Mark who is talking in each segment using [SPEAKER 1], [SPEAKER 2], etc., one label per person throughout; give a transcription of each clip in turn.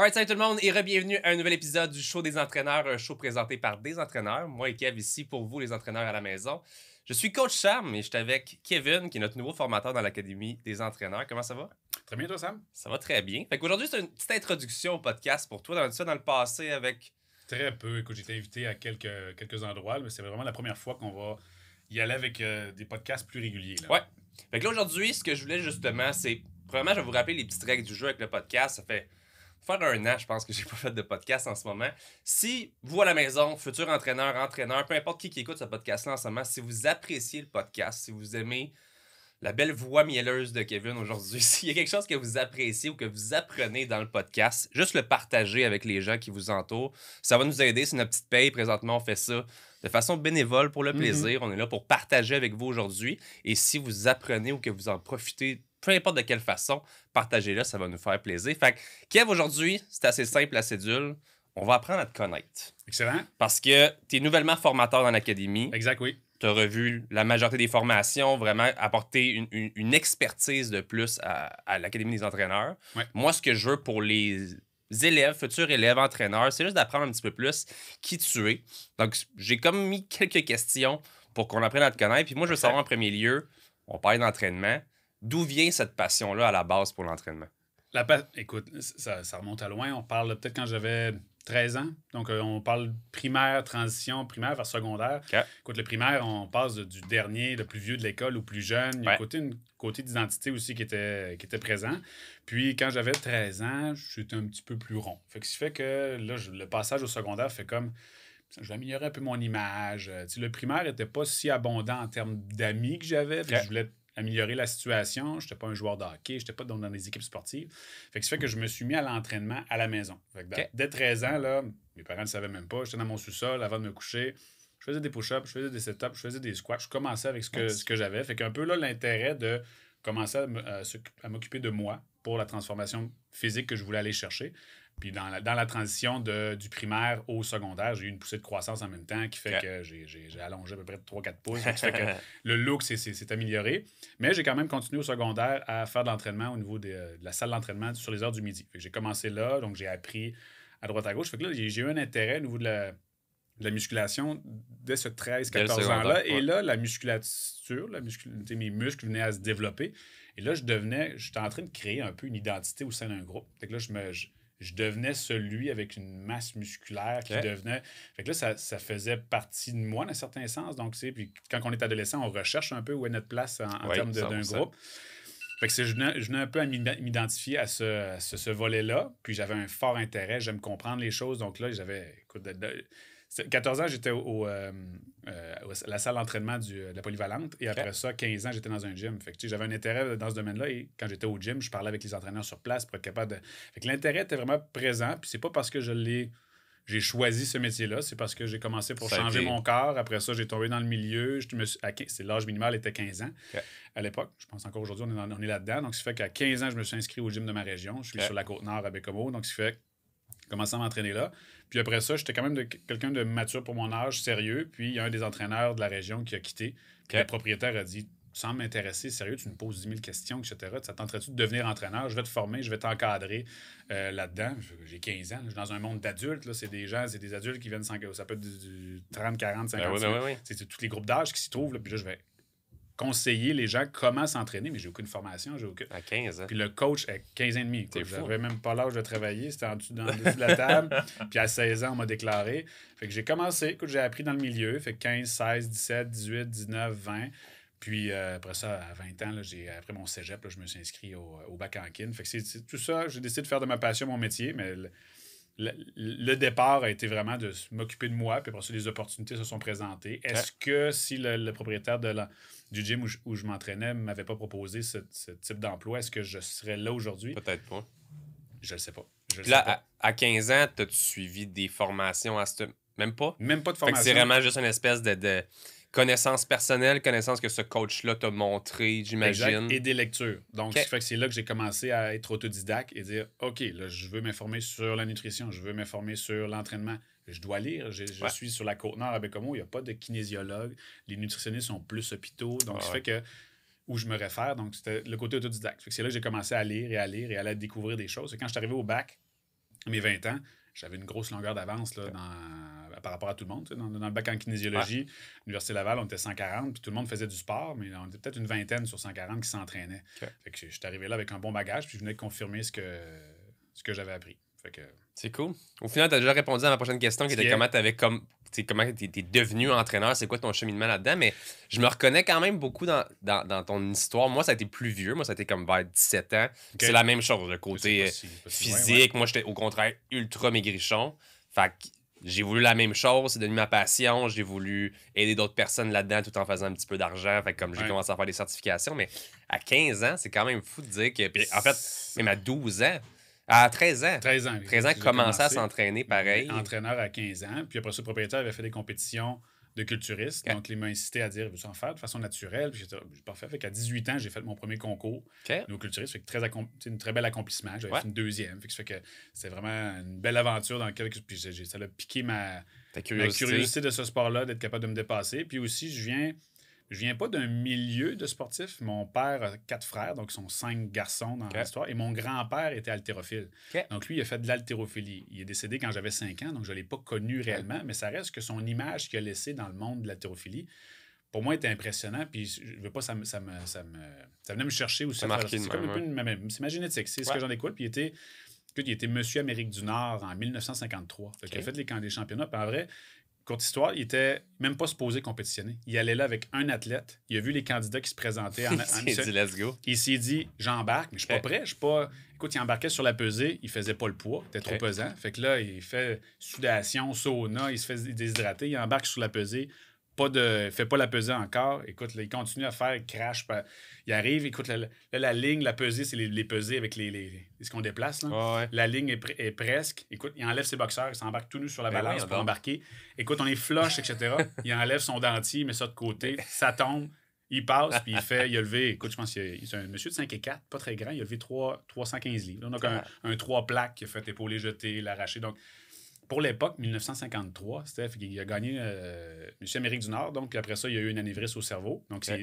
[SPEAKER 1] right, salut tout le monde et bienvenue à un nouvel épisode du show des entraîneurs, un show présenté par des entraîneurs. Moi et Kev ici pour vous, les entraîneurs à la maison. Je suis coach Sam et je suis avec Kevin, qui est notre nouveau formateur dans l'Académie des entraîneurs. Comment ça va? Très bien, toi, Sam? Ça va très bien. Fait qu'aujourd'hui, c'est une petite introduction au podcast pour toi. Dans le, passé avec. Très peu. Écoute, j'ai été invité à quelques, quelques endroits, mais c'est vraiment la première fois qu'on va y aller avec euh, des podcasts plus réguliers. Ouais. Fait que là, aujourd'hui, ce que je voulais justement, c'est. vraiment je vais vous rappeler les petites règles du jeu avec le podcast. Ça fait faire un an, je pense que j'ai pas fait de podcast en ce moment. Si vous à la maison, futur entraîneur, entraîneur, peu importe qui, qui écoute ce podcast-là en ce moment, si vous appréciez le podcast, si vous aimez la belle voix mielleuse de Kevin aujourd'hui, s'il y a quelque chose que vous appréciez ou que vous apprenez dans le podcast, juste le partager avec les gens qui vous entourent. Ça va nous aider, c'est notre petite paye. Présentement, on fait ça de façon bénévole pour le mhm. plaisir. On est là pour partager avec vous aujourd'hui. Et si vous apprenez ou que vous en profitez peu importe de quelle façon, partagez-le, ça va nous faire plaisir. Fait que, Kev, aujourd'hui, c'est assez simple, assez dur. On va apprendre à te connaître. Excellent. Parce que tu es nouvellement formateur dans l'académie. Exact, oui. Tu as revu la majorité des formations, vraiment apporter une, expertise de plus à, l'Académie des entraîneurs. Moi, ce que je veux pour les élèves, futurs élèves, entraîneurs, c'est juste d'apprendre un petit peu plus qui tu es. Donc, j'ai comme mis quelques questions pour qu'on apprenne à te connaître. Puis moi, je veux savoir en premier lieu, on parle d'entraînement. D'où vient cette passion-là à la base pour l'entraînement?
[SPEAKER 2] La Écoute, ça, remonte à loin. On parle peut-être quand j'avais 13 ans. Donc, euh, on parle primaire, transition, primaire vers secondaire. Écoute, le primaire, on passe du dernier, le plus vieux de l'école au plus jeune. Il y a un côté, une côté d'identité aussi qui était, qui présent. Puis, quand j'avais 13 ans, j'étais un petit peu plus rond. Fait que ce qui fait que là, le passage au secondaire fait comme je vais améliorer un peu mon image. Euh, le primaire n'était pas si abondant en termes d'amis que j'avais. Je voulais améliorer la situation. Je n'étais pas un joueur de hockey, je n'étais pas dans, des équipes sportives. Fait que ça fait que je me suis mis à l'entraînement à la maison. Dès 13 ans, là, mes parents ne savaient même pas. J'étais dans mon sous-sol avant de me coucher. Je faisais des push-ups, je faisais des set-ups, je faisais des squats. Je commençais avec ce que, ce que j'avais. Fait qu'un peu là, l'intérêt de commencer à m'occuper de moi pour la transformation physique que je voulais aller chercher. Puis dans la, transition de, du primaire au secondaire, j'ai eu une poussée de croissance en même temps qui fait que j'ai allongé à peu près 3-4 pouces. qui fait que le look s'est amélioré. Mais j'ai quand même continué au secondaire à faire de l'entraînement au niveau de la salle d'entraînement sur les heures du midi. J'ai commencé là, donc j'ai appris à droite à gauche. Fait que là, j'ai eu un intérêt au niveau de la, musculation dès ce 13-14 ans-là. Et là, la musculature, la mes muscles venaient à se développer. Et là, je devenais, j'étais en train de créer un peu une identité au sein d'un groupe. Fait que là, je me, je devenais celui avec une masse musculaire qui devenait. Fait que là, ça, faisait partie de moi, d'un certain sens. Donc, c'est. Puis quand on est adolescent, on recherche un peu où est notre place en, termes d'un groupe. Fait que je venais, je un peu à m'identifier à ce, volet-là. Puis j'avais un fort intérêt. J'aime comprendre les choses. Donc là, j'avais. 14 ans, j'étais euh, euh, au, la salle d'entraînement euh, de la polyvalente. Et après ça, 15 ans, j'étais dans un gym. Fait j'avais un intérêt dans ce domaine-là. Et quand j'étais au gym, je parlais avec les entraîneurs sur place pour être capable de. Fait l'intérêt était vraiment présent. Puis c'est pas parce que je l'ai. J'ai choisi ce métier-là, c'est parce que j'ai commencé pour changer mon corps. Après ça, j'ai tombé dans le milieu. Je me suis... L'âge minimal était 15 ans à l'époque. Je pense encore aujourd'hui, on est, là-dedans. Donc, ce fait qu'à 15 ans, je me suis inscrit au gym de ma région. Je suis sur la Côte-Nord à Bécomo. Donc, ce qui fait commencer à m'entraîner là. Puis après ça, j'étais quand même quelqu'un de mature pour mon âge, sérieux. Puis il y a un des entraîneurs de la région qui a quitté. le propriétaire a dit Sans m'intéresser, sérieux, tu me poses 10 000 questions, etc. Ça tenterait-tu de devenir entraîneur Je vais te former, je vais t'encadrer euh, là-dedans. J'ai 15 ans, je suis dans un monde d'adultes. Là. C'est des gens, c'est des adultes qui viennent sans. Ça peut être du 30, 40, 50 C'est, tous les groupes d'âge qui s'y trouvent. Puis là, je vais conseiller les gens comment s'entraîner, mais j'ai aucune formation, j'ai aucune. À 15 ans. Puis le coach à 15 ans et demi. J'avais même pas l'âge de travailler, c'était en dessous, dans, de la table. puis à 16 ans, on m'a déclaré. Fait que j'ai commencé, écoute, j'ai appris dans le milieu, fait que 15, 16, 17, 18, 19, 20. Puis euh, après ça, à 20 ans, j'ai, après mon cégep, je me suis inscrit au, au bac en kin. Fait que c'est, tout ça, j'ai décidé de faire de ma passion mon métier, mais le, départ a été vraiment de m'occuper de moi, puis après ça, les opportunités se sont présentées. Est-ce que si le, propriétaire de du gym où je, m'entraînais ne m'avait pas proposé ce, type d'emploi, est-ce que je serais là aujourd'hui? Peut-être pas. Je ne sais pas. là,
[SPEAKER 1] À, 15 ans, as-tu suivi des formations à ce... Même pas? Même pas de formation. C'est vraiment juste une espèce de connaissances personnelles, connaissances que ce coach-là t'a montré, j'imagine. Et des lectures.
[SPEAKER 2] Donc, c'est là que j'ai commencé à être autodidacte et dire OK, je veux m'informer sur la nutrition, je veux m'informer sur l'entraînement. Je dois lire. Je, suis sur la côte nord à Bécomo, il n'y a pas de kinésiologue. Les nutritionnistes sont plus hôpitaux. Donc, c'est fait que où je me réfère, donc c'était le côté autodidacte. C'est là que j'ai commencé à lire et à lire et à découvrir des choses. Et quand je suis arrivé au bac, à mes 20 ans, j'avais une grosse longueur d'avance dans par rapport à tout le monde. Dans, le bac en kinésiologie, à l'Université Laval, on était 140, puis tout le monde faisait du sport, mais on était peut-être une vingtaine sur 140 qui s'entraînaient. je, suis arrivé là avec un bon bagage, puis je venais de confirmer ce que, ce que j'avais appris.
[SPEAKER 1] C'est cool. Au final, tu as déjà répondu à ma prochaine question qui était comment tu comme, comment es, devenu entraîneur, c'est quoi ton cheminement là-dedans, mais je me reconnais quand même beaucoup dans, ton histoire. Moi, ça a été plus vieux, moi, ça a été comme vers 17 ans. C'est la même chose, le côté physique. Moi, j'étais au contraire ultra maigrichon. Fait que j'ai voulu la même chose, c'est devenu ma passion, j'ai voulu aider d'autres personnes là-dedans tout en faisant un petit peu d'argent. Fait comme j'ai commencé à faire des certifications, mais à 15 ans, c'est quand même fou de dire que. en fait, même à 12 ans, à 13 ans. 13 ans. 13 ans, à s'entraîner pareil.
[SPEAKER 2] Entraîneur à 15 ans. Puis après ça, propriétaire avait fait des compétitions de culturiste. Donc, il m'a incité à dire Veux-tu faire de façon naturelle Puis j'étais ben, parfait. Fait qu'à 18 ans, j'ai fait mon premier concours de culturiste c'est très une très bel accomplissement. J'avais fait une deuxième. Fait que, c'est vraiment une belle aventure dans laquelle. Puis ça a piqué ma curiosité de ce sport-là, d'être capable de me dépasser. Puis aussi, je viens je viens pas d'un milieu de sportif. Mon père a quatre frères, donc ils sont cinq garçons dans l'histoire. Et mon grand-père était haltérophile. Donc lui, il a fait de l'haltérophilie. Il est décédé quand j'avais cinq ans, donc je ne l'ai pas connu réellement, mais ça reste que son image qu'il a laissé dans le monde de l'haltérophilie, pour moi, était impressionnant. Puis je veux pas, ça me, ça me, ça me, ça venait me chercher ou C'est comme un peu une, c'est ma c'est ce que j'en écoute. Puis il était, il était Monsieur Amérique du Nord en 1953. il a fait les camps des championnats. Puis en vrai, courte histoire, il était même pas supposé compétitionner. Il allait là avec un athlète. Il a vu les candidats qui se présentaient en, en Il s'est dit, let's go. Il s'est dit, j'embarque, mais je suis pas eh. prêt. Je suis pas. Écoute, il embarquait sur la pesée, il faisait pas le poids, Il était trop eh. pesant. Fait que là, il fait sudation, sauna, il se fait déshydrater, il embarque sur la pesée, pas de. Fait pas la pesée encore. Écoute, il continue à faire, il crash. Il arrive, écoute, la, ligne, la pesée, c'est les, peser pesées avec les, les ce qu'on déplace. La ligne est, presque. Écoute, il enlève ses boxeurs, il s'embarque tout nu sur la ben balance pour embarquer. Écoute, on est flush, etc. il enlève son dentier, il met ça de côté, ben. ça tombe. Il passe, puis il fait, il a levé, écoute, je pense qu'il est un monsieur de 5 et 4, pas très grand, il a levé 3, 315 livres. Donc, ah. un, un 3 plaques qui a fait épauler jeter, l'arracher. Donc, pour l'époque, 1953, Steph, il a gagné euh, Monsieur Amérique du Nord. Donc, après ça, il y a eu une anévrisme au cerveau. Donc, ça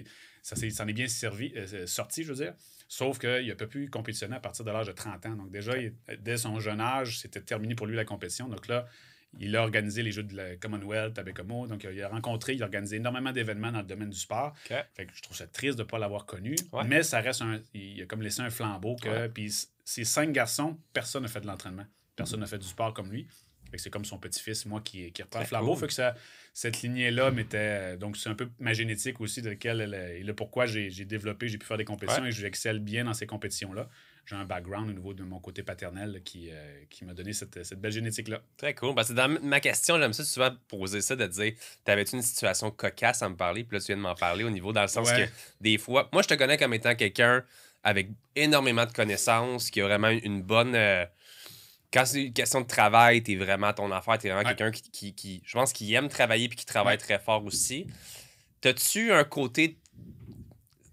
[SPEAKER 2] s'en est, bien servi, euh, euh, sorti, je veux dire. Sauf qu'il n'a pas pu compétitionner à partir de l'âge de 30 ans. Donc, déjà, dès son jeune âge, c'était terminé pour lui la compétition. Donc, là, il a organisé les Jeux de la Commonwealth avec Bécomo. Donc, il a rencontré, il a organisé énormément d'événements dans le domaine du sport. Fait que je trouve ça triste de ne pas l'avoir connu. Mais ça reste un. Il a comme laissé un flambeau. que Puis, ces cinq garçons, personne n'a fait de l'entraînement. Personne mm-hmm. n'a fait du sport comme lui c'est comme son petit-fils, moi, qui, qui reprend le flambeau. Fait que ça, cette lignée-là m'était. Euh, donc, c'est un peu ma génétique aussi, de laquelle euh, et le pourquoi j'ai développé, j'ai pu faire des compétitions et et j'excelle bien dans ces compétitions-là. J'ai un background au niveau de mon côté paternel qui, euh, qui m'a donné cette, belle génétique-là.
[SPEAKER 1] Très cool. Parce ben, que dans ma question, j'aime ça souvent poser ça, de dire T'avais-tu une situation cocasse à me parler Puis là, tu viens de m'en parler au niveau, dans le sens que des fois, moi, je te connais comme étant quelqu'un avec énormément de connaissances, qui a vraiment une bonne quand c'est une question de travail, t'es vraiment ton affaire, t'es vraiment quelqu'un qui, je pense, qui aime travailler puis qui travaille très fort aussi. T'as-tu un côté.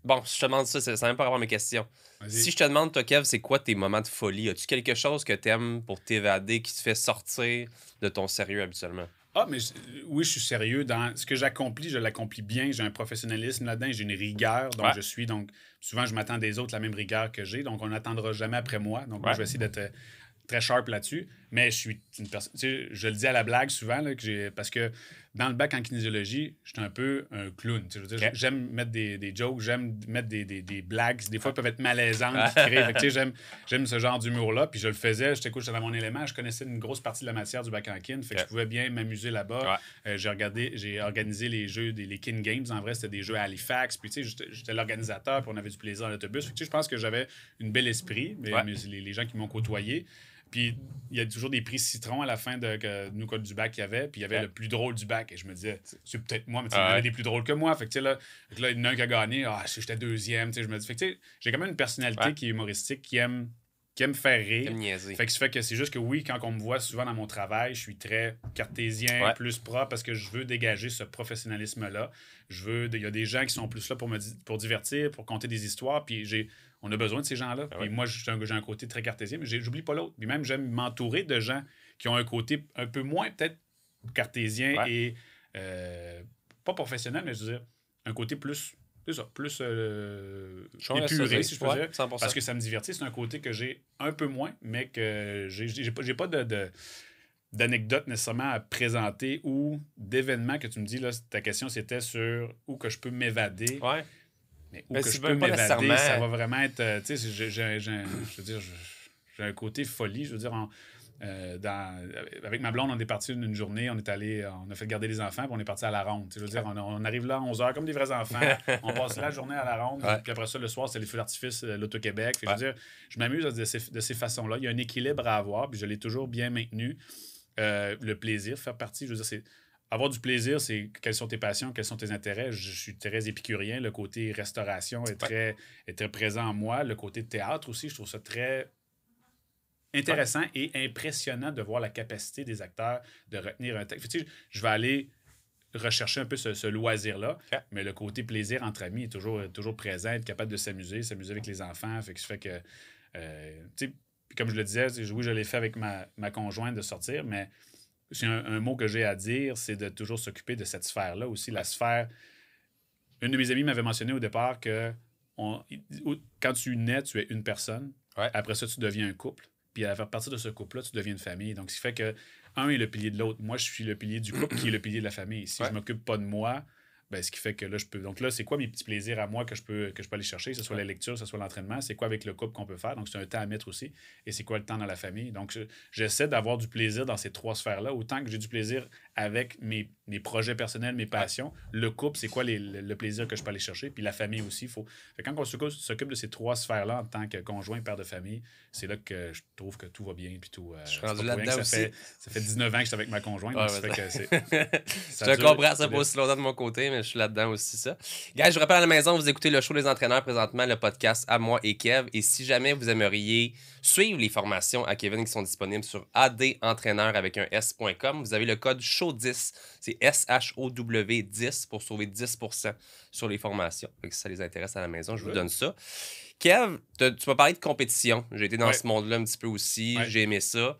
[SPEAKER 1] Bon, je te demande ça, ça n'a même pas avoir mes questions. Si je te demande, toi, Kev, c'est quoi tes moments de folie? As-tu quelque chose que t'aimes pour t'évader, qui te fait sortir de ton sérieux habituellement?
[SPEAKER 2] Ah, mais oui, je suis sérieux. Dans ce que j'accomplis, je l'accomplis bien. J'ai un professionnalisme là-dedans, j'ai une rigueur. Donc, je suis. Donc, souvent, je m'attends des autres la même rigueur que j'ai. Donc, on n'attendra jamais après moi. Donc, je vais essayer d'être euh, très sharp là-dessus, mais je suis une personne. Je le dis à la blague souvent, parce que dans le bac en kinésiologie, j'étais un peu un clown. J'aime mettre des, des jokes, j'aime mettre des, des, blagues. Des fois, ah. elles peuvent être malaisantes. j'aime, j'aime ce genre d'humour-là. Puis je le faisais, j'étais cool, dans mon élément. Je connaissais une grosse partie de la matière du bac en kin. Fait que je pouvais bien m'amuser là-bas. Euh, j'ai, regardé, j'ai organisé les jeux, des, les kin games. En vrai, c'était des jeux à Halifax. Puis j'étais, l'organisateur, puis on avait du plaisir en autobus. Fait que, je pense que j'avais une belle esprit. les, les gens qui m'ont côtoyé, puis il y a toujours des prix citron à la fin de nous, code du bac qu'il y avait. Puis il y avait le plus drôle du bac. Et je me disais, c'est peut-être moi, mais il y avait des plus drôles que moi. Fait que là, là, il y en a un qui a gagné. Ah, j'étais deuxième. Je me dis, fait que j'ai quand même une personnalité qui est humoristique, qui aime, qui aime faire rire. fait que, fait que c'est juste que oui, quand on me voit souvent dans mon travail, je suis très cartésien, plus propre, parce que je veux dégager ce professionnalisme-là. Je veux. Il y a des gens qui sont plus là pour me pour divertir, pour compter des histoires. Puis j'ai on a besoin de ces gens-là. Et ah Moi, j'ai un, côté très cartésien, mais j'oublie pas l'autre. Puis même, j'aime m'entourer de gens qui ont un côté un peu moins, peut-être, cartésien et euh, pas professionnel, mais je veux dire, un côté plus. plus euh, épuré, si je peux dire. Parce que ça me divertit. C'est un côté que j'ai un peu moins, mais que j'ai pas, pas d'anecdotes nécessairement à présenter ou d'événements que tu me dis, là, ta question c'était sur où que je peux m'évader. Mais ben, que je peux m'évader, ça va vraiment être. Euh, tu sais, j'ai, j'ai, je veux dire, j'ai un côté folie. Je veux dire, en, euh, dans, avec ma blonde, on est parti une journée, on est allé, on a fait garder les enfants, puis on est parti à la ronde. Je veux dire, on, arrive là à 11h comme des vrais enfants, on passe la journée à la ronde, puis après ça, le soir, c'est les feux d'artifice, euh, l'Auto-Québec. Je veux dire, je m'amuse de ces, de ces façons-là. Il y a un équilibre à avoir, puis je l'ai toujours bien maintenu. le plaisir, faire partie, je veux dire, c'est avoir du plaisir, c'est quelles sont tes passions, quels sont tes intérêts. Je suis très épicurien. Le côté restauration est très, présent en moi. Le côté théâtre aussi, je trouve ça très intéressant et impressionnant de voir la capacité des acteurs de retenir un texte. je vais aller rechercher un peu ce, loisir-là, mais le côté plaisir entre amis est toujours, toujours présent, être capable de s'amuser, s'amuser avec les enfants. Fait que fait que, euh, comme je le disais, oui, je l'ai fait avec ma, ma conjointe de sortir, mais c'est un, mot que j'ai à dire, c'est de toujours s'occuper de cette sphère-là aussi, la sphère. Une de mes amies m'avait mentionné au départ que on, quand tu nais, tu es une personne. Après ça, tu deviens un couple. Puis à partir de ce couple-là, tu deviens une famille. Donc, ce qui fait que un est le pilier de l'autre. Moi, je suis le pilier du couple qui est le pilier de la famille. Si je m'occupe pas de moi, ben, ce qui fait que là, je peux. Donc là, c'est quoi mes petits plaisirs à moi que je peux, que je peux aller chercher, que ce soit la lecture, que ce soit l'entraînement, c'est quoi avec le couple qu'on peut faire. Donc, c'est un temps à mettre aussi. Et c'est quoi le temps dans la famille. Donc, j'essaie d'avoir du plaisir dans ces trois sphères-là. Autant que j'ai du plaisir avec mes, mes, projets personnels, mes passions, le couple, c'est quoi le, plaisir que je peux aller chercher. Puis la famille aussi. Faut... quand on s'occupe de ces trois sphères-là en tant que conjoint, père de famille, c'est là que je trouve que tout va bien. Puis tout, euh, je suis rendu là-dedans ça Fait, 19 ans que je suis avec ma conjointe. donc que je comprends, ça aussi de
[SPEAKER 1] mon côté. Mais je suis là-dedans aussi, ça. Gars, je vous rappelle à la maison, vous écoutez le show des Entraîneurs présentement, le podcast à moi et Kev. Et si jamais vous aimeriez suivre les formations à Kevin qui sont disponibles sur adentraîneur avec un s.com, vous avez le code SHOW10. C'est S-H-O-W 10 pour sauver 10 sur les formations. si ça les intéresse à la maison, je vous donne ça. Kev, tu m'as parlé de compétition. J'ai été dans ce monde-là un petit peu aussi. J'ai aimé ça.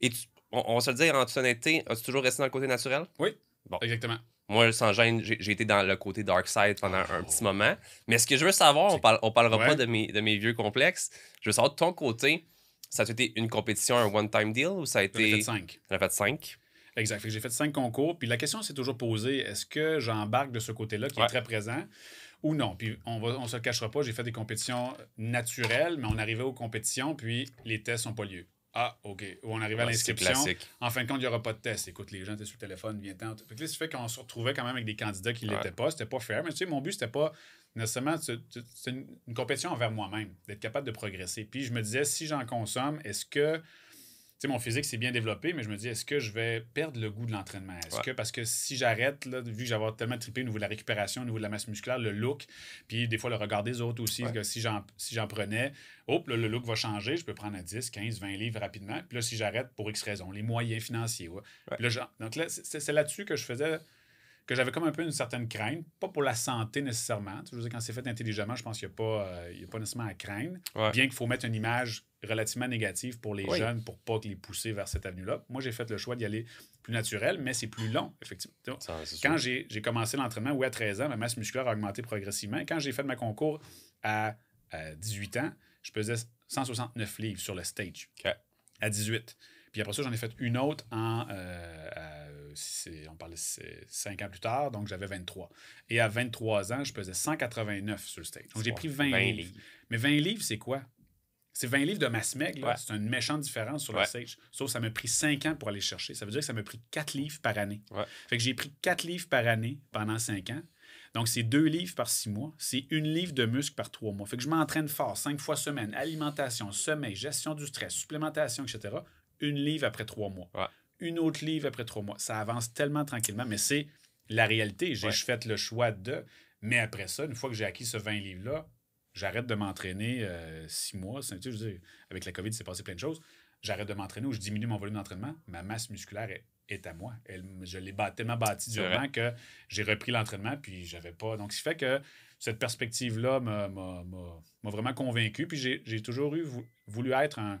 [SPEAKER 1] Et on, va se le dire, en toute honnêteté, as-tu toujours resté dans le côté naturel? Oui. Bon. Exactement. Moi, sans gêne, j'ai été dans le côté dark side pendant un petit oh. moment. Mais ce que je veux savoir, on, ne parlera pas de mes, vieux complexes. Je veux savoir de ton côté, ça a été une compétition, un one-time deal ou ça a été. J'en ai fait cinq. J'en fait cinq.
[SPEAKER 2] Exact. J'ai fait cinq concours. Puis la question s'est toujours posée est-ce que j'embarque de ce côté-là qui est très présent ou non? Puis on ne se cachera pas, j'ai fait des compétitions naturelles, mais on arrivait aux compétitions, puis les tests n'ont pas lieu. Ah, OK. on arrive à l'inscription. En fin de compte, il n'y aura pas de test. Écoute, les gens étaient sur le téléphone, viens-t'en. Fait ça fait qu'on se retrouvait quand même avec des candidats qui ne l'étaient pas. C'était pas fair. Mais tu sais, mon but, c'était pas nécessairement. C'est une, compétition envers moi-même, d'être capable de progresser. Puis je me disais, si j'en consomme, est-ce que c'est mon physique s'est bien développé, mais je me dis, est-ce que je vais perdre le goût de l'entraînement? Est-ce que, parce que si j'arrête, vu que j'avais tellement trippé au niveau de la récupération, au niveau de la masse musculaire, le look, puis des fois le regard des autres aussi, que si j'en prenais, hop, le look va changer, je peux prendre à 10, 15, 20 livres rapidement. Puis là, si j'arrête, pour X raisons, les moyens financiers. donc là, c'est là-dessus que je faisais que j'avais comme un peu une certaine crainte, pas pour la santé nécessairement. Je veux quand c'est fait intelligemment, je pense qu'il n'y euh, a, pas, nécessairement à craindre. Bien qu'il faut mettre une image relativement négative pour les jeunes pour pas les pousser vers cette avenue-là. Moi, j'ai fait le choix d'y aller plus naturel, mais c'est plus long, effectivement. quand j'ai, commencé l'entraînement, oui, à 13 ans, ma masse musculaire a augmenté progressivement. Quand j'ai fait ma concours à, 18 ans, je pesais 169 livres sur le stage. À 18. Puis après ça, j'en ai fait une autre en, euh, on parlait cinq ans plus tard, donc j'avais 23. Et à 23 ans, je pesais 189 sur le stage. Donc j'ai pris 20, livres. Mais 20 livres, c'est quoi? C'est 20 livres de masse maigre, c'est une méchante différence sur le stage. Sauf que ça m'a pris cinq ans pour aller chercher. Ça veut dire que ça m'a pris quatre livres par année. Fait que j'ai pris quatre livres par année pendant 5 ans. Donc, c'est deux livres par six mois. C'est une livre de muscle par trois mois. Fait que je m'entraîne fort cinq fois semaine, alimentation, sommeil, gestion du stress, supplémentation, etc. Une livre après trois mois une autre livre après trois mois. Ça avance tellement tranquillement, mais c'est la réalité. J'ai fait le choix de. Mais après ça, une fois que j'ai acquis ce 20 livres-là, j'arrête de m'entraîner euh, six mois. avec la COVID, c'est passé plein de choses. J'arrête de m'entraîner ou je diminue mon volume d'entraînement. Ma masse musculaire est, à moi. Elle, je l'ai tellement bâti durement que j'ai repris l'entraînement, puis j'avais pas. Donc, ce qui fait que cette perspective-là m'a vraiment convaincu. Puis j'ai toujours eu, voulu être un,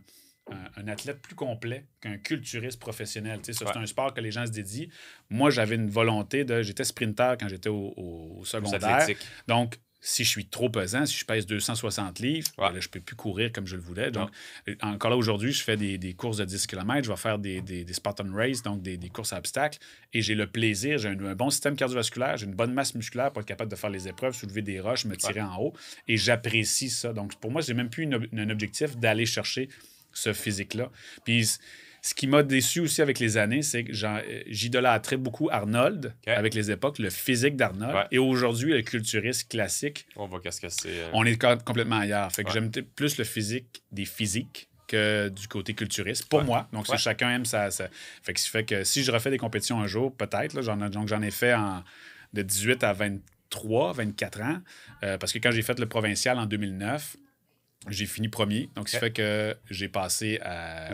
[SPEAKER 2] un, athlète plus complet qu'un culturiste professionnel. Tu sais, C'est un sport que les gens se dédient. Moi, j'avais une volonté de. J'étais sprinter quand j'étais au, secondaire. Donc, si je suis trop pesant, si je pèse 260 livres, ben je ne peux plus courir comme je le voulais. Donc, encore là, aujourd'hui, je fais des, courses de 10 km, je vais faire des, des, Spartan Race, donc des, courses à obstacles, et j'ai le plaisir, j'ai un, bon système cardiovasculaire, j'ai une bonne masse musculaire pour être capable de faire les épreuves, soulever des roches, me tirer en haut, et j'apprécie ça. Donc, pour moi, n'ai même plus un objectif d'aller chercher ce physique-là. Puis ce qui m'a déçu aussi avec les années, c'est que euh, j'idolâtrais beaucoup Arnold avec les époques, le physique d'Arnold. Et aujourd'hui, le culturiste classique.
[SPEAKER 1] On qu'est-ce que c'est. Euh, on est
[SPEAKER 2] complètement ailleurs. Fait que j'aime plus le physique des physiques que du côté culturiste, pour moi. Donc, si chacun aime ça, ça. Fait que, si je refais des compétitions un jour, peut-être. Donc, j'en ai fait de 18 à 23, 24 ans. Euh, parce que quand j'ai fait le provincial en 2009, j'ai fini premier. Donc, ce fait que j'ai passé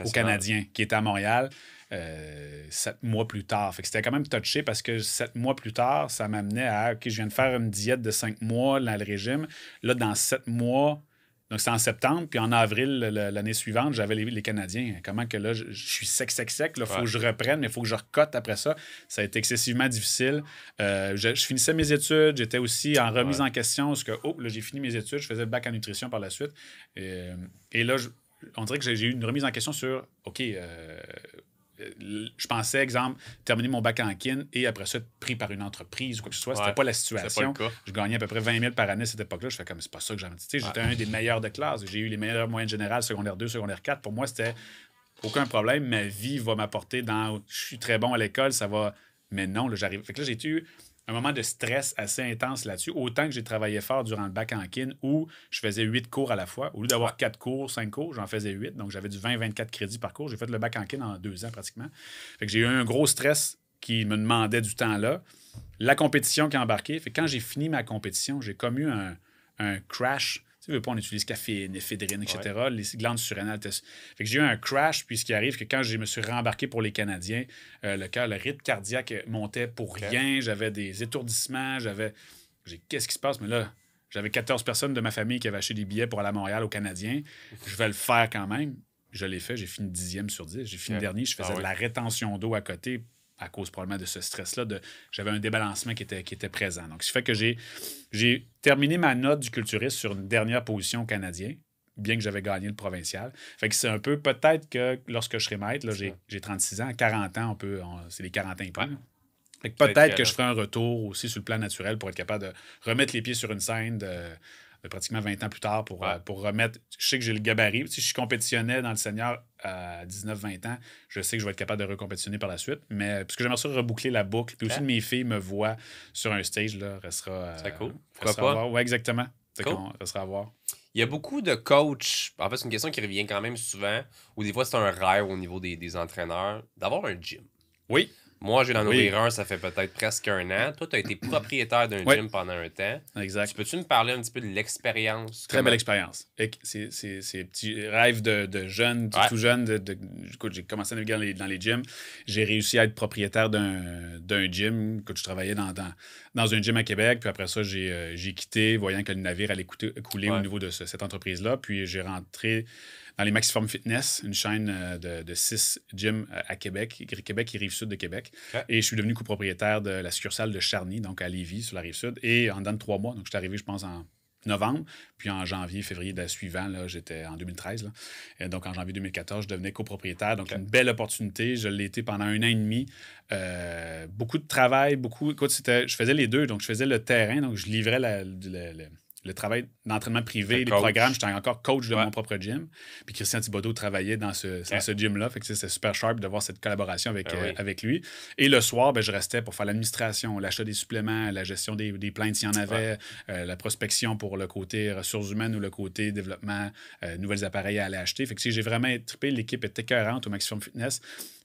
[SPEAKER 2] au Canadien, qui était à Montréal, euh, sept mois plus tard. Fait que c'était quand même touché parce que sept mois plus tard, ça m'amenait à OK, je viens de faire une diète de cinq mois dans le régime. Là, dans sept mois, donc, c'est en septembre, puis en avril l'année suivante, j'avais les, Canadiens. Comment que là, je, suis sec, sec, sec. Il faut que je reprenne, mais il faut que je recote après ça. Ça a été excessivement difficile. Euh, je, finissais mes études. J'étais aussi en remise en question. Parce que, oh, là, j'ai fini mes études. Je faisais le bac en nutrition par la suite. Et, euh, là, on dirait que j'ai eu une remise en question sur, OK, euh, je pensais, exemple, terminer mon bac en kin et après ça, être pris par une entreprise ou quoi que ce soit. C'était pas la situation. je gagnais à peu près 20 000 par année à cette époque-là. Je fais comme, c'est pas ça que j'avais dit. J'étais un des meilleurs de classe. J'ai eu les meilleures moyennes générales, secondaire 2, secondaire 4. Pour moi, c'était aucun problème. Ma vie va m'apporter dans. Je suis très bon à l'école, ça va. Mais non, là j'arrive. Fait que là, j'ai eu un moment de stress assez intense là-dessus, autant que j'ai travaillé fort durant le bac en kin où je faisais huit cours à la fois. Au lieu d'avoir quatre cours, cinq cours, j'en faisais huit. Donc, j'avais du 20-24 crédits par cours. J'ai fait le bac en kin en deux ans pratiquement. Fait que j'ai eu un gros stress qui me demandait du temps là. La compétition qui a embarqué. Fait que quand j'ai fini ma compétition, j'ai commis un, un crash tu veux pas, on utilise caféine, éphédrine, etc. Les glandes surrénales. Fait j'ai eu un crash, puis ce qui arrive, que quand je me suis rembarqué pour les Canadiens, euh, le cœur, le rythme cardiaque montait pour rien. J'avais des étourdissements, j'avais. J'ai qu'est-ce qui se passe? Mais là, j'avais 14 personnes de ma famille qui avaient acheté des billets pour aller à Montréal aux Canadiens. Je vais le faire quand même. Je l'ai fait, j'ai fini dixième sur 10. J'ai fini dernier, je faisais ah de la rétention d'eau à côté à cause probablement de ce stress-là, j'avais un débalancement qui était, présent. Donc, ce qui fait que j'ai, terminé ma note du culturiste sur une dernière position canadien, bien que j'avais gagné le provincial. Fait que c'est un peu, peut-être que lorsque je serai maître, j'ai, 36 ans, 40 ans, on peut, c'est les 40 ans qui prennent. Peut-être, que, je ferai un retour aussi sur le plan naturel pour être capable de remettre les pieds sur une scène, de ben, pratiquement 20 ans plus tard pour, euh, pour remettre. Je sais que j'ai le gabarit. Si je compétitionnais dans le senior à 19-20 ans, je sais que je vais être capable de recompétitionner par la suite. Mais puisque j'aimerais ça reboucler la boucle. Puis aussi, mes filles me voient sur un
[SPEAKER 1] stage. Là, restera. Euh, c'est cool. Pourquoi
[SPEAKER 2] pas? exactement. Cool. sera à voir.
[SPEAKER 1] Il y a beaucoup de coachs. En fait, c'est une question qui revient quand même souvent, ou des fois, c'est un rêve au niveau des, des entraîneurs, d'avoir un gym. Oui. Moi, j'ai dans nos ouvrir ça fait peut-être presque un an. Toi, tu as été propriétaire d'un gym pendant un temps. Exact. Peux-tu me parler un petit peu de l'expérience? Très belle expérience.
[SPEAKER 2] Ces petits rêves de, de jeune, tout jeune, de, j'ai commencé à naviguer dans les, gyms. J'ai réussi à être propriétaire d'un gym. que je travaillais dans, dans, un gym à Québec. Puis après ça, j'ai euh, quitté, voyant que le navire allait couler au niveau de cette entreprise-là. Puis j'ai rentré dans les Maxiform Fitness, une chaîne euh, de, six gyms euh, à Québec, Québec et Rive-Sud de Québec. Et je suis devenu copropriétaire de la succursale de Charny, donc à Lévis, sur la Rive-Sud, et en dedans trois mois. Donc, je suis arrivé, je pense, en novembre. Puis en janvier, février de suivant, j'étais en 2013. Et donc en janvier 2014, je devenais copropriétaire. Donc une belle opportunité. Je l'ai été pendant un an et demi. Euh, beaucoup de travail, beaucoup. Écoute, je faisais les deux. Donc je faisais le terrain. Donc je livrais le le travail d'entraînement privé, les programmes, j'étais encore coach de mon propre gym. Puis Christian Thibodeau travaillait dans ce, ce gym-là. Fait que c'est super sharp de voir cette collaboration avec, ben euh, avec lui. Et le soir, ben, je restais pour faire l'administration, l'achat des suppléments, la gestion des, plaintes s'il y en avait, euh, la prospection pour le côté ressources humaines ou le côté développement, euh, nouvelles appareils à aller acheter. Fait que si j'ai vraiment trippé, l'équipe était cohérente au Maximum Fitness.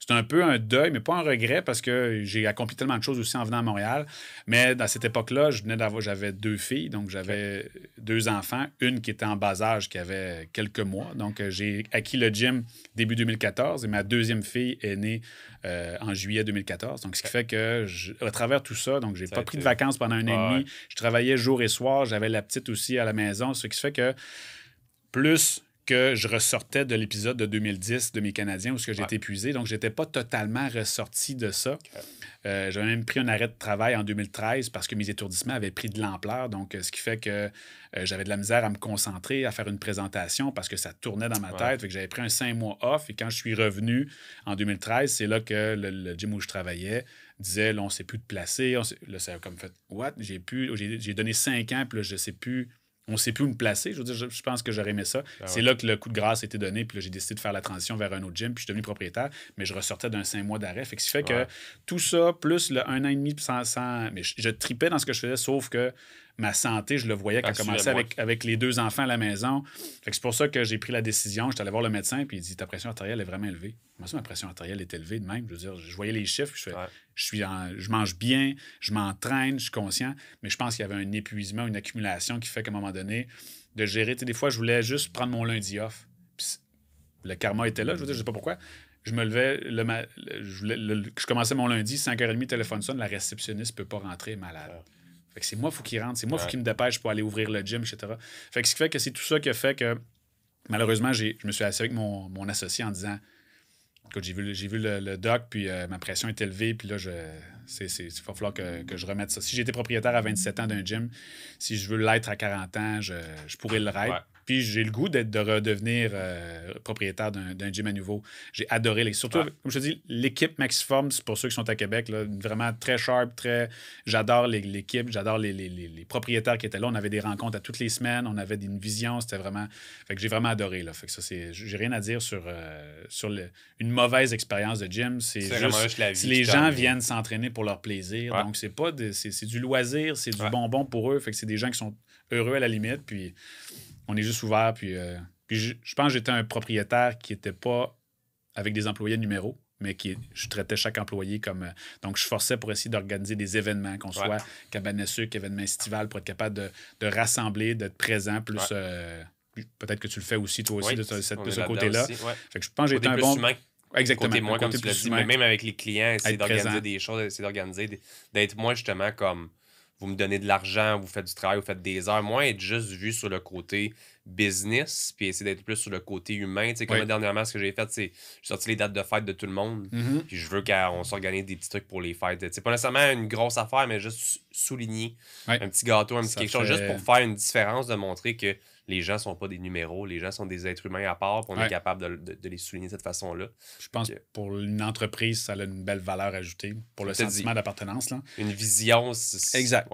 [SPEAKER 2] C'est un peu un deuil, mais pas un regret parce que j'ai accompli tellement de choses aussi en venant à Montréal. Mais dans cette époque-là, je venais d'avoir, j'avais deux filles, donc j'avais deux enfants, une qui était en bas âge, qui avait quelques mois. Donc, euh, j'ai acquis le gym début 2014 et ma deuxième fille est née euh, en juillet 2014. Donc, ce qui fait que, à travers tout ça, donc j'ai pas pris de vacances pendant un an et demi. Je travaillais jour et soir. J'avais la petite aussi à la maison. Ce qui fait que plus que je ressortais de l'épisode de 2010 de mes Canadiens où j'étais épuisé. Donc, j'étais pas totalement ressorti de ça. Euh, j'avais même pris un arrêt de travail en 2013 parce que mes étourdissements avaient pris de l'ampleur. Donc, euh, ce qui fait que euh, j'avais de la misère à me concentrer, à faire une présentation parce que ça tournait dans ma tête. Fait que j'avais pris un cinq mois off. Et quand je suis revenu en 2013, c'est là que le, gym où je travaillais disait on ne sait plus te placer. On Là, comme fait What J'ai pu... donné cinq ans, puis là, je ne sais plus on ne sait plus où me placer. Je veux dire, je, pense que j'aurais aimé ça. Ben C'est là que le coup de grâce a été donné, puis j'ai décidé de faire la transition vers un autre gym, puis je suis devenu propriétaire, mais je ressortais d'un cinq mois d'arrêt. Fait ce qui fait que tout ça, plus le un an et demi mais je tripais dans ce que je faisais, sauf que ma santé, je le voyais quand ah, commençait avec, avec les deux enfants à la maison. C'est pour ça que j'ai pris la décision. J'étais allé voir le médecin, puis il dit Ta pression artérielle est vraiment élevée. Moi, ma pression artérielle est élevée de même. Je veux dire, je voyais les chiffres, je, je, suis je mange bien, je m'entraîne, je suis conscient, mais je pense qu'il y avait un épuisement, une accumulation qui fait qu'à un moment donné, de gérer. Tu sais, des fois, je voulais juste prendre mon lundi off. le karma était là, je veux dire, je sais pas pourquoi je me levais, je, commençais mon lundi, 5h30, téléphone sonne, la réceptionniste ne peut pas rentrer, malade. Fait que c'est moi, faut qu'il rentre, c'est moi, qui faut qu'il me dépêche pour aller ouvrir le gym, etc. Fait que ce qui fait que c'est tout ça qui a fait que, malheureusement, je me suis assis avec mon, mon associé en disant Écoute, j'ai vu, j'ai vu le, doc, puis euh, ma pression est élevée, puis là, je, c'est, c'est, il va falloir que, je remette ça. Si j'étais propriétaire à 27 ans d'un gym, si je veux l'être à 40 ans, je, pourrais le rêver. Puis j'ai le goût d'être de redevenir euh, propriétaire d'un gym à nouveau. J'ai adoré les. Surtout, comme je te dis, l'équipe MaxiForms, c'est pour ceux qui sont à Québec, vraiment très sharp, très. J'adore l'équipe, j'adore les, propriétaires qui étaient là. On avait des rencontres à toutes les semaines, on avait une vision, c'était vraiment. Fait que j'ai vraiment adoré. Là. Fait que ça, c'est. J'ai rien à dire sur, euh, sur le... une mauvaise expérience de gym. C'est juste, les gens viennent s'entraîner pour leur plaisir. Donc, c'est pas de... c'est du loisir, c'est du bonbon pour eux. Fait que c'est des gens qui sont heureux à la limite. Puis on est juste ouvert. Puis, euh, je, pense que j'étais un propriétaire qui n'était pas avec des employés numéro, mais qui je traitais chaque employé comme. Euh, donc, je forçais pour essayer d'organiser des événements, qu'on soit cabanes sucre, événements estivales, pour être capable de, rassembler, d'être présent, euh, plus. Peut-être que tu le fais aussi, toi aussi, de, ce, côté-là. Fait que je pense que j'étais un bon. Exactement. même avec
[SPEAKER 1] les clients, essayer d'organiser des choses, essayer d'organiser, d'être moins justement comme vous me donnez de l'argent, vous faites du travail, vous faites des heures. Moins être juste vu sur le côté business, puis essayer d'être plus sur le côté humain. Tu sais, comme dernièrement, ce que j'ai fait, c'est j'ai sorti les dates de fête de tout le monde. Mm-hmm. Puis je veux qu'on s'organise des petits trucs pour les fêtes. C'est pas nécessairement une grosse affaire, mais juste souligner un petit gâteau, un petit quelque chose, juste pour faire une différence, de montrer que les gens sont pas des numéros, les gens sont des êtres humains à part, on est capable de, les souligner de cette façon-là. Je
[SPEAKER 2] pense que pour une entreprise, ça a une belle valeur ajoutée pour le sentiment d'appartenance.
[SPEAKER 1] Une vision. Exact.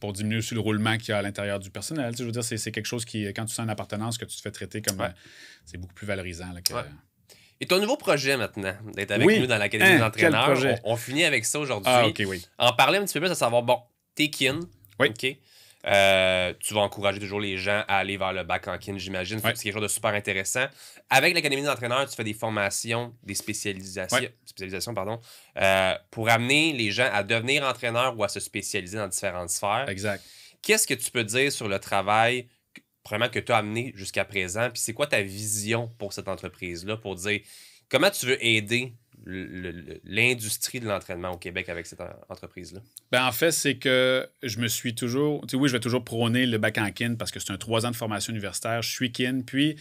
[SPEAKER 2] Pour diminuer aussi le roulement qu'il y a à l'intérieur du personnel. je veux dire, c'est quelque chose qui, quand tu sens une appartenance, que tu te fais traiter comme. Euh, c'est beaucoup plus valorisant.
[SPEAKER 1] et ton nouveau projet maintenant, d'être avec nous dans l'Académie hein, d'entraîneurs, on, finit avec ça aujourd'hui. Ah, OK, oui. En parler un petit peu plus, à savoir, bon, t'es kin, oui. OK? Euh, tu vas encourager toujours les gens à aller vers le bac en j'imagine. C'est quelque chose de super intéressant. Avec l'Académie d'entraîneurs, tu fais des formations, des spécialisations, pardon, euh, pour amener les gens à devenir entraîneurs ou à se spécialiser dans différentes sphères. Exact. Qu'est-ce que tu peux dire sur le travail vraiment que tu as amené jusqu'à présent? Puis c'est quoi ta vision pour cette entreprise-là pour dire comment tu veux aider l'industrie de l'entraînement au Québec avec cette entreprise-là?
[SPEAKER 2] Ben, en fait, c'est que je me suis toujours. tu oui, je vais toujours prôner le bac en kin parce que c'est un trois ans de formation universitaire. Je suis kin. Puis,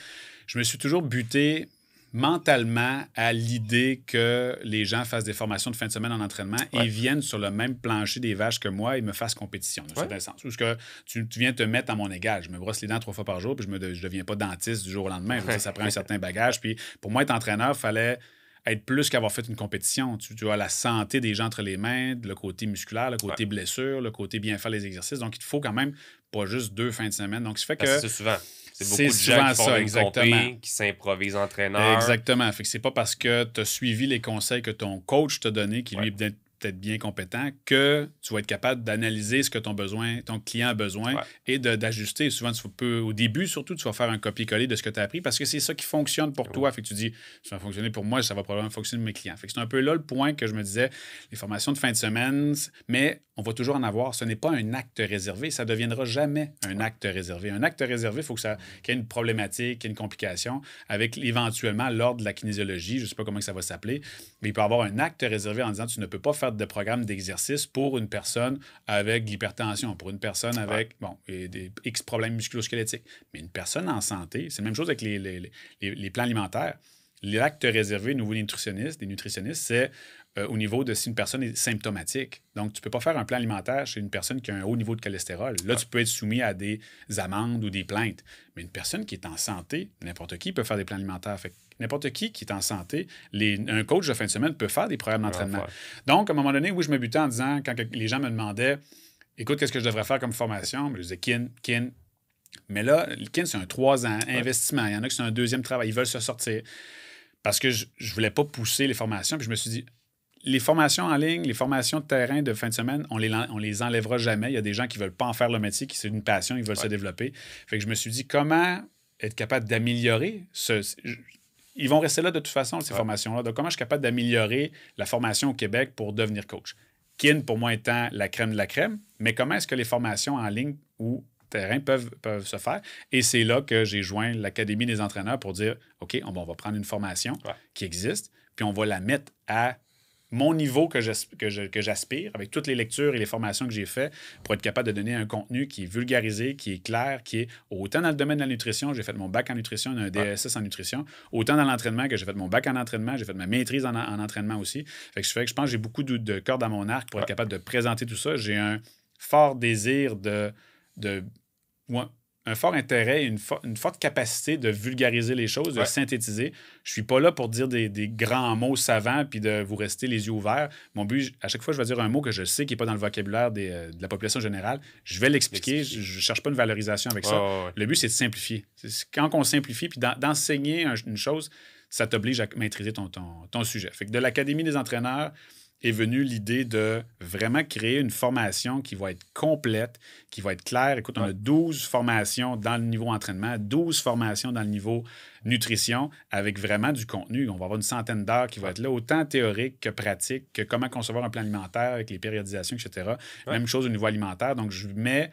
[SPEAKER 2] je me suis toujours buté mentalement à l'idée que les gens fassent des formations de fin de semaine en entraînement et viennent sur le même plancher des vaches que moi et me fassent compétition, dans un certain sens. Parce que tu, viens te mettre à mon égal. Je me brosse les dents trois fois par jour, puis je ne deviens pas dentiste du jour au lendemain. ça prend un certain bagage. Puis pour moi, être entraîneur, il fallait être plus qu'avoir fait une compétition. Tu, tu, as la santé des gens entre les mains, le côté musculaire, le côté blessure, le côté bien faire les exercices. Donc, il te faut quand même pas juste deux fins de semaine. Donc, ce fait que. C'est souvent. C'est beaucoup de gens qui font ça, exactement. qui s'improvisent entraîneurs. Exactement. Fait que c'est pas parce que tu as suivi les conseils que ton coach t'a donné, qui lui est être bien compétent que tu vas être capable d'analyser ce que ton besoin, ton client a besoin et d'ajuster. Souvent, tu au début, surtout, tu vas faire un copier-coller de ce que tu as appris parce que c'est ça qui fonctionne pour toi. Fait que tu dis, ça va fonctionner pour moi, ça va probablement fonctionner pour mes clients. Fait que c'est un peu là le point que je me disais, les formations de fin de semaine, mais on va toujours en avoir. Ce n'est pas un acte réservé. Ça ne deviendra jamais un acte réservé. Un acte réservé, il faut que ça qu'il y ait une problématique, qu'il y ait une complication avec éventuellement l'ordre de la kinésiologie. Je ne sais pas comment ça va s'appeler, mais il peut avoir un acte réservé en disant, tu ne peux pas faire de programme d'exercice pour une personne avec l'hypertension, pour une personne avec bon, des X problèmes musculosquelettiques. Mais une personne en santé, c'est la même chose avec les, les, les, plans alimentaires. L'acte réservé aux nouveaux nutritionnistes, des nutritionnistes, c'est euh, au niveau de si une personne est symptomatique. Donc, tu ne peux pas faire un plan alimentaire chez une personne qui a un haut niveau de cholestérol. Là, tu ah. peux être soumis à des amendes ou des plaintes. Mais une personne qui est en santé, n'importe qui peut faire des plans alimentaires. Fait n'importe qui qui est en santé, les, un coach de fin de semaine peut faire des programmes d'entraînement. Donc, à un moment donné, oui, je me butais en disant, quand les gens me demandaient, écoute, qu'est-ce que je devrais faire comme formation? je disais, kin, kin. Mais là, kin, c'est un trois ans investissement. Il y en a qui sont un deuxième travail. Ils veulent se sortir. Parce que je ne voulais pas pousser les formations. Puis je me suis dit, les formations en ligne, les formations de terrain de fin de semaine, on les, on les enlèvera jamais. Il y a des gens qui ne veulent pas en faire le métier, qui c'est une passion, ils veulent se développer. Fait que je me suis dit, comment être capable d'améliorer ce ils vont rester là de toute façon, ces formations-là. Donc, comment je suis capable d'améliorer la formation au Québec pour devenir coach? Kin, pour moi, étant la crème de la crème, mais comment est-ce que les formations en ligne ou terrain peuvent, peuvent se faire? Et c'est là que j'ai joint l'Académie des entraîneurs pour dire, OK, on, va prendre une formation qui existe, puis on va la mettre à mon niveau que j'aspire, avec toutes les lectures et les formations que j'ai faites, pour être capable de donner un contenu qui est vulgarisé, qui est clair, qui est autant dans le domaine de la nutrition, j'ai fait mon bac en nutrition, un DSS en nutrition, autant dans l'entraînement que j'ai fait mon bac en entraînement, j'ai fait ma maîtrise en, entraînement aussi. Fait que je, pense que j'ai beaucoup de, cordes à mon arc pour être capable de présenter tout ça. J'ai un fort désir de, un fort intérêt, une, une, forte capacité de vulgariser les choses, de synthétiser. Je suis pas là pour dire des, des, grands mots savants puis de vous rester les yeux ouverts. Mon but, à chaque fois, je vais dire un mot que je sais qui n'est pas dans le vocabulaire des, euh, de la population générale. Je vais l'expliquer. Je, ne cherche pas une valorisation avec ça. Le but, c'est de simplifier. Quand on simplifie puis d'enseigner une chose, ça t'oblige à maîtriser ton, ton, sujet. Fait que de l'Académie des entraîneurs, est venue l'idée de vraiment créer une formation qui va être complète, qui va être claire. Écoute, on a 12 formations dans le niveau entraînement, 12 formations dans le niveau nutrition, avec vraiment du contenu. On va avoir une centaine d'heures qui vont être là, autant théorique que pratique, que comment concevoir un plan alimentaire avec les périodisations, etc. Même chose au niveau alimentaire. Donc, je mets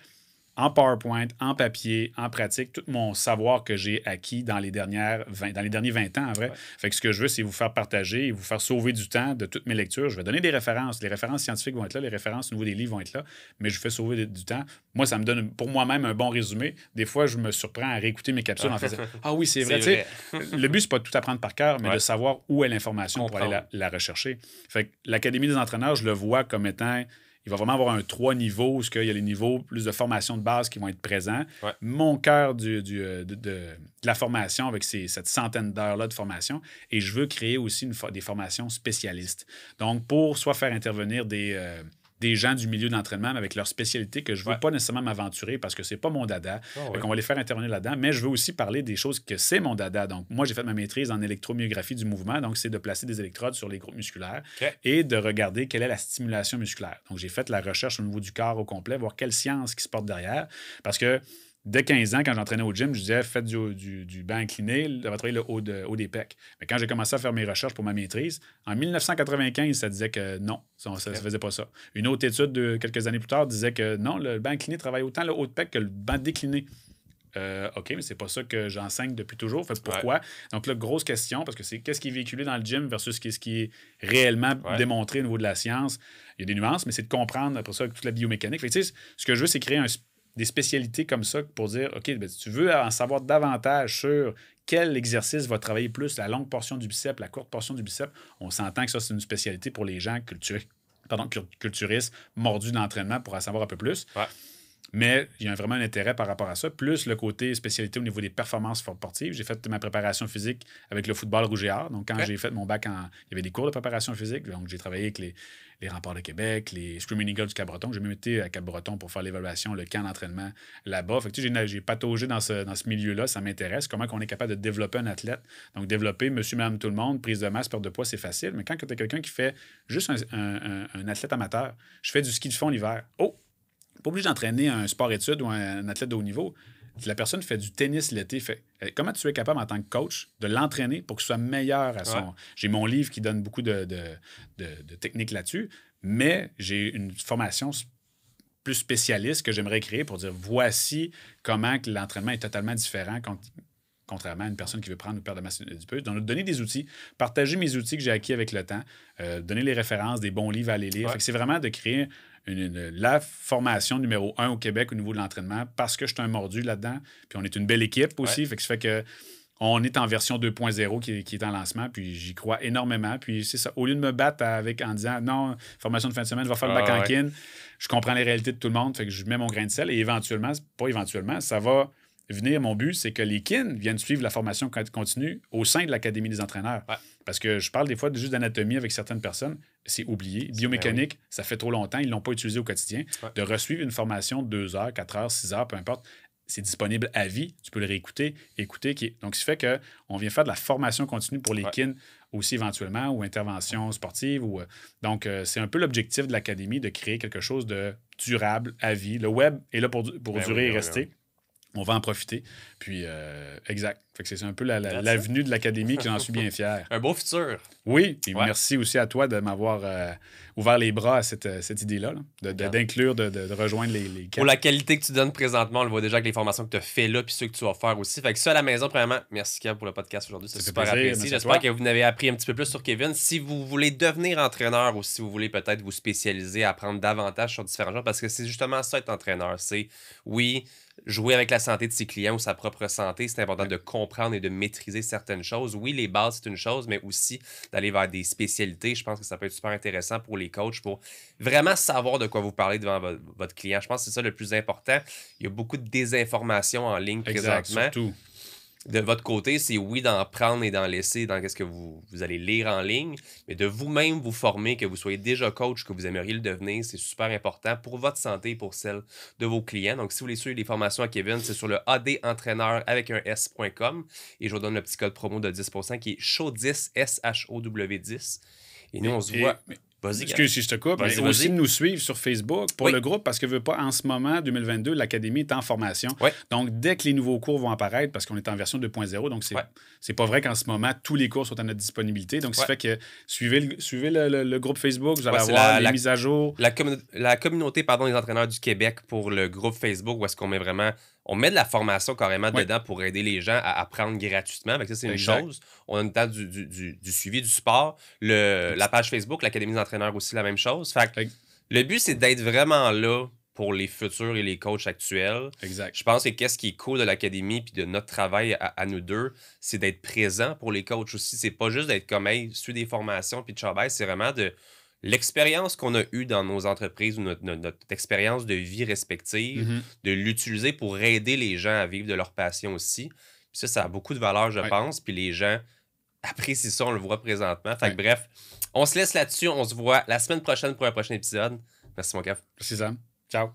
[SPEAKER 2] en PowerPoint, en papier, en pratique, tout mon savoir que j'ai acquis dans les, dernières dans les derniers 20 ans, en vrai. Fait que ce que je veux, c'est vous faire partager et vous faire sauver du temps de toutes mes lectures. Je vais donner des références. Les références scientifiques vont être là, les références au niveau des livres vont être là, mais je vous fais sauver du temps. Moi, ça me donne pour moi-même un bon résumé. Des fois, je me surprends à réécouter mes capsules en faisant Ah oui, c'est vrai. le but, c'est pas de tout apprendre par cœur, mais de savoir où est l'information pour aller la, rechercher. Fait que l'Académie des entraîneurs, je le vois comme étant il va vraiment avoir un trois niveaux, où il y a les niveaux plus de formation de base qui vont être présents. Mon cœur euh, de, la formation avec ces, cette centaine d'heures-là de formation, et je veux créer aussi une, des formations spécialistes. Donc, pour soit faire intervenir des, euh, des gens du milieu d'entraînement avec leur spécialité que je ne veux pas nécessairement m'aventurer parce que c'est pas mon dada. Ah On va les faire intervenir là-dedans, mais je veux aussi parler des choses que c'est mon dada. Donc, moi, j'ai fait ma maîtrise en électromyographie du mouvement, donc c'est de placer des électrodes sur les groupes musculaires et de regarder quelle est la stimulation musculaire. Donc, j'ai fait la recherche au niveau du corps au complet, voir quelle science qui se porte derrière parce que dès 15 ans, quand j'entraînais au gym, je disais faites du, du, banc incliné, ça va travailler le haut, de, haut des pecs. Mais quand j'ai commencé à faire mes recherches pour ma maîtrise, en 1995, ça disait que non, ça ne faisait pas ça. Une autre étude de quelques années plus tard disait que non, le banc incliné travaille autant le haut de pec que le banc décliné. Euh, OK, mais c'est pas ça que j'enseigne depuis toujours. Fait pourquoi? Donc la grosse question, parce que c'est qu'est-ce qui est véhiculé dans le gym versus ce qui est réellement démontré au niveau de la science. Il y a des nuances, mais c'est de comprendre après ça toute la biomécanique. Fait, ce que je veux, c'est créer un, des spécialités comme ça pour dire, OK, ben, tu veux en savoir davantage sur quel exercice va travailler plus la longue portion du bicep, la courte portion du bicep, on s'entend que ça, c'est une spécialité pour les gens culturés, pardon, culturistes mordus d'entraînement pour en savoir un peu plus. Mais j'ai vraiment un intérêt par rapport à ça, plus le côté spécialité au niveau des performances sportives. J'ai fait ma préparation physique avec le football rouge Donc, quand j'ai fait mon bac, il y avait des cours de préparation physique. Donc, j'ai travaillé avec les, les Remparts de Québec, les Screaming Eagles du Cap-Breton. J'ai même été à Cap-Breton pour faire l'évaluation, le camp d'entraînement là-bas. Fait que, tu sais, j'ai pataugé dans ce, dans ce milieu-là. Ça m'intéresse. Comment on est capable de développer un athlète. Donc, développer monsieur, madame, tout le monde, prise de masse, perte de poids, c'est facile. Mais quand tu as quelqu'un qui fait juste un, un, athlète amateur, je fais du ski de fond l'hiver. Oh! pas obligé d'entraîner un sport-études ou un, athlète de haut niveau. la personne fait du tennis l'été, fait, euh, comment tu es capable en tant que coach de l'entraîner pour qu'il soit meilleur à son. J'ai mon livre qui donne beaucoup de, techniques là-dessus, mais j'ai une formation plus spécialiste que j'aimerais créer pour dire voici comment l'entraînement est totalement différent quand contrairement à une personne qui veut prendre ou perdre la masse du peu. Donc, donner des outils, partager mes outils que j'ai acquis avec le temps, euh, donner les références, des bons livres à aller lire. C'est vraiment de créer la formation numéro un au Québec au niveau de l'entraînement parce que je suis un mordu là-dedans. Puis on est une belle équipe aussi. Fait que ça fait que on est en version 2.0 qui, est en lancement, puis j'y crois énormément. Puis c'est ça, au lieu de me battre avec, en disant non, formation de fin de semaine, je vais faire le bac en je comprends les réalités de tout le monde, fait que je mets mon grain de sel et éventuellement, pas éventuellement, ça va venir, mon but, c'est que les kin viennent suivre la formation continue au sein de l'Académie des entraîneurs. Parce que je parle des fois juste d'anatomie avec certaines personnes, c'est oublié. Biomécanique, ça fait trop longtemps, ils ne l'ont pas utilisé au quotidien. De resuivre une formation de 2 heures, 4 heures, 6 heures, peu importe, c'est disponible à vie. Tu peux le réécouter, écouter. Donc, ce qui fait qu'on vient faire de la formation continue pour les kin aussi éventuellement, ou intervention sportive. Euh, donc, euh, c'est un peu l'objectif de l'Académie de créer quelque chose de durable à vie. Le web est là pour, pour ben durer et ben rester. Ben on va en profiter. Puis, euh, exact. Fait que c'est un peu l'avenue la, de l'académie que j'en suis bien fier. Un beau futur. Oui, et merci aussi à toi de m'avoir euh, ouvert les bras à cette, euh, cette idée-là, d'inclure, de, de, rejoindre les, Pour la
[SPEAKER 1] qualité que tu donnes présentement, on le voit déjà avec les formations que tu as fait là, puis ceux que tu vas faire aussi. Fait que ça, à la maison, premièrement, merci Kevin pour le podcast aujourd'hui. C'est super apprécié. J'espère que vous n'avez avez appris un petit peu plus sur Kevin. Si vous voulez devenir entraîneur ou si vous voulez peut-être vous spécialiser, apprendre davantage sur différents genres, parce que c'est justement ça être entraîneur. C'est, oui, jouer avec la santé de ses clients ou sa propre santé, c'est important de comprendre et de maîtriser certaines choses. Oui, les bases, c'est une chose, mais aussi d'aller vers des spécialités. Je pense que ça peut être super intéressant pour les coachs pour vraiment savoir de quoi vous parlez devant votre client. Je pense que c'est ça le plus important. Il y a beaucoup de désinformation en ligne Exactement. présentement de votre côté, c'est oui d'en prendre et d'en laisser dans quest ce que vous, allez lire en ligne, mais de vous-même vous former, que vous soyez déjà coach, que vous aimeriez le devenir, c'est super important pour votre santé et pour celle de vos clients. Donc, si vous voulez suivre les formations à Kevin, c'est sur le adentraîneur avec un s.com et je vous donne le petit code promo de 10% qui est SHOW10, S-H-O-W 10. Et nous, on se voit. Excuse si je te coupe, mais aussi
[SPEAKER 2] nous suivre sur Facebook pour le
[SPEAKER 1] groupe parce que veut pas en ce moment
[SPEAKER 2] 2022 l'académie est en formation. Donc dès que les nouveaux cours vont apparaître parce qu'on est en version 2.0 donc c'est c'est pas vrai qu'en ce moment tous les cours sont à notre disponibilité. Donc ça fait que suivez le, suivez le, groupe Facebook, vous allez avoir la, les mises à
[SPEAKER 1] jour. La, la communauté pardon des entraîneurs du Québec pour le groupe Facebook où est-ce qu'on met vraiment on met de la formation carrément dedans pour aider les gens à apprendre gratuitement. ça, c'est une chose. On a une table du, suivi du sport. Le, la page Facebook, l'Académie des entraîneurs aussi, la même chose. Fait que, le but, c'est d'être vraiment là pour les futurs et les coachs actuels. Exact. Je pense que qu'est-ce qui est cool de l'académie puis de notre travail à, nous deux, c'est d'être présent pour les coachs aussi. C'est pas juste d'être comme hey, suis des formations puis travail. c'est vraiment de l'expérience qu'on a eue dans nos entreprises ou notre, expérience de vie respective, mhm. de l'utiliser pour aider les gens à vivre de leur passion aussi. ça, ça a beaucoup de valeur, je pense. Puis les gens apprécient ça, on le voit présentement. Fait que bref, on se laisse là-dessus. On se voit la semaine prochaine pour un prochain épisode. Merci, mon gars. Merci, Sam. Ciao.